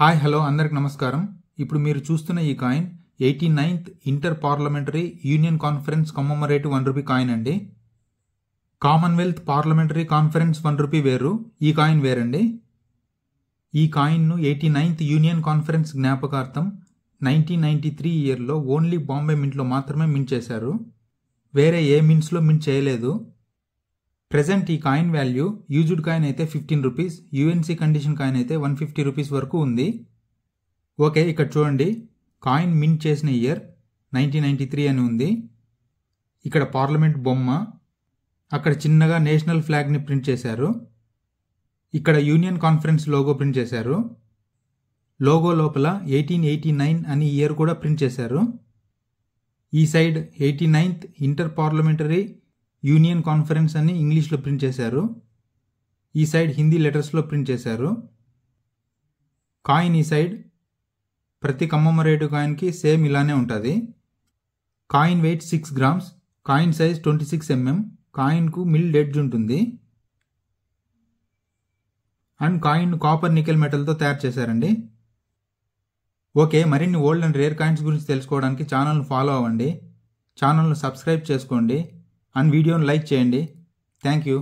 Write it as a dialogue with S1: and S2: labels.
S1: hi hello అందరికి నమస్కారం ఇప్పుడు మీరు చూస్తున్న ఈ coin eighty ninth inter parliamentary union conference commemorative one rupee coin అండి commonwealth parliamentary conference one rupee వేరు ఈ కాయిన్ వేరండి ఈ కాయిన్ను ఎయిటీ నైన్త్ యూనియన్ కాన్ఫరెన్స్ జ్ఞాపకార్థం నైన్టీన్ నైన్టీ త్రీ ఇయర్లో ఓన్లీ బాంబే మింట్లో మాత్రమే మింట్ చేశారు వేరే ఏ మింట్స్లో మింట్ చేయలేదు ప్రజెంట్ ఈ కాయిన్ వాల్యూ యూజ్డ్ కాయిన్ అయితే fifteen rupees UNC condition coin అయితే వన్ ఫిఫ్టీ రూపీస్ వరకు ఉంది ఓకే ఇక్కడ చూడండి కాయిన్ మింట్ చేసిన ఇయర్ నైన్టీన్ నైంటీ త్రీ అని ఉంది ఇక్కడ పార్లమెంట్ బొమ్మ అక్కడ చిన్నగా నేషనల్ ఫ్లాగ్ని ప్రింట్ చేశారు ఇక్కడ యూనియన్ కాన్ఫరెన్స్ లోగో ప్రింట్ చేశారు లోగో లోపల ఎయిటీన్ ఎయిటీ నైన్ అని ఇయర్ కూడా ప్రింట్ చేశారు ఈ side eighty ninth inter parliamentary union conference అని ఇంగ్లీష్లో ప్రింట్ చేశారు ఈ సైడ్ హిందీ లెటర్స్లో ప్రింట్ చేశారు కాయిన్ ఈ సైడ్ ప్రతి కమ్మమరేటివ్ కాయిన్కి సేమ్ ఇలానే ఉంటుంది coin weight six grams coin size twenty six MM కాయిన్కు మిల్ డెడ్జ్ ఉంటుంది అండ్ కాయిన్ కాపర్ నికెల్ మెటల్తో తయారు చేశారండి ఓకే మరిన్ని ఓల్డ్ అండ్ రేర్ కాయిన్స్ గురించి తెలుసుకోవడానికి ఛానల్ను ఫాలో అవ్వండి ఛానల్ను సబ్స్క్రైబ్ చేసుకోండి అండ్ వీడియోని లైక్ చేయండి థ్యాంక్ యూ